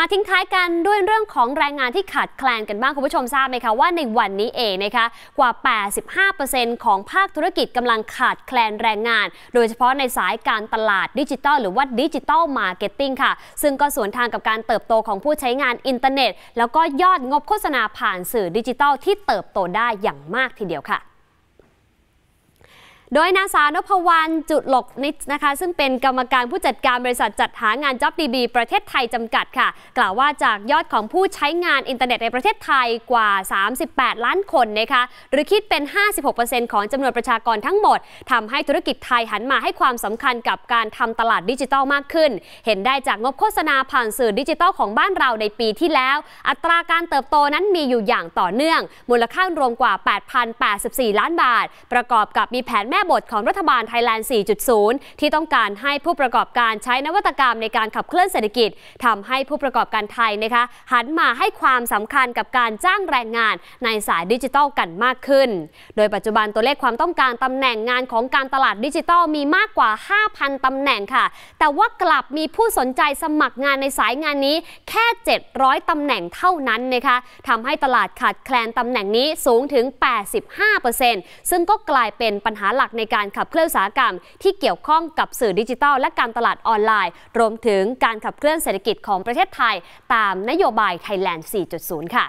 มาทิ้งท้ายกันด้วยเรื่องของแรงงานที่ขาดแคลนกันบ้างคุณผู้ชมทราบไหมคะว่าในวันนี้เองนะคะกว่า 85%ของภาคธุรกิจกำลังขาดแคลนแรงงาน โดยเฉพาะในสายการตลาดดิจิทัลหรือว่า ดิจิทัลมาร์เก็ตติ้งค่ะ ซึ่งก็สวนทางกับการเติบโตของผู้ใช้งานอินเทอร์เน็ต แล้วก็ยอดงบโฆษณาผ่านสื่อดิจิทัลที่เติบโตได้อย่างมากทีเดียวค่ะโดยนางสาวนพวรรณจุดหลกนิตนะคะ ซึ่งเป็นกรรมการผู้จัดการบริษัทจัดหางาน็อบดีบีประเทศไทยจำกัดค่ะ กล่าวว่าจากยอดของผู้ใช้งานอินเทอร์เน็ตในประเทศไทยกว่า 38 ล้านคนนะคะหรือคิดเป็น 56%ของจำนวนประชากรทั้งหมดทำให้ธุรกิจไทยหันมาให้ความสำคัญกับการทำตลาดดิจิทัลมากขึ้น เห็นได้จากงบโฆษณาผ่านสื่อดิจิทัลของบ้านเราในปีที่แล้ว อัตราการเติบโตนั้นมีอยู่อย่างต่อเนื่อง มูลค่ารวมกว่า8,084ล้านบาท ประกอบกับมีแผนแม่บทของรัฐบาลไทยแลนด์4.0 ที่ต้องการให้ผู้ประกอบการใช้นวัตกรรมในการขับเคลื่อนเศรษฐกิจ ทำให้ผู้ประกอบการไทยนะคะหันมาให้ความสำคัญกับการจ้างแรงงานในสายดิจิทัลกันมากขึ้น โดยปัจจุบันตัวเลขความต้องการตำแหน่งงานของการตลาดดิจิทัลมีมากกว่า 5,000 ตำแหน่งค่ะ แต่ว่ากลับมีผู้สนใจสมัครงานในสายงานนี้แค่ 700 ตำแหน่งเท่านั้นนะคะทำให้ตลาดขาดแคลนตำแหน่งนี้สูงถึง 85%ซึ่งก็กลายเป็นปัญหาหลักักในการขับเคลื่อนอุตสาหกรรม ที่เกี่ยวข้องกับสื่อดิจิทัลและการตลาดออนไลน์ รวมถึงการขับเคลื่อนเศรษฐกิจของประเทศไทยตามนโยบายไทยแลนด์ 4.0 ค่ะ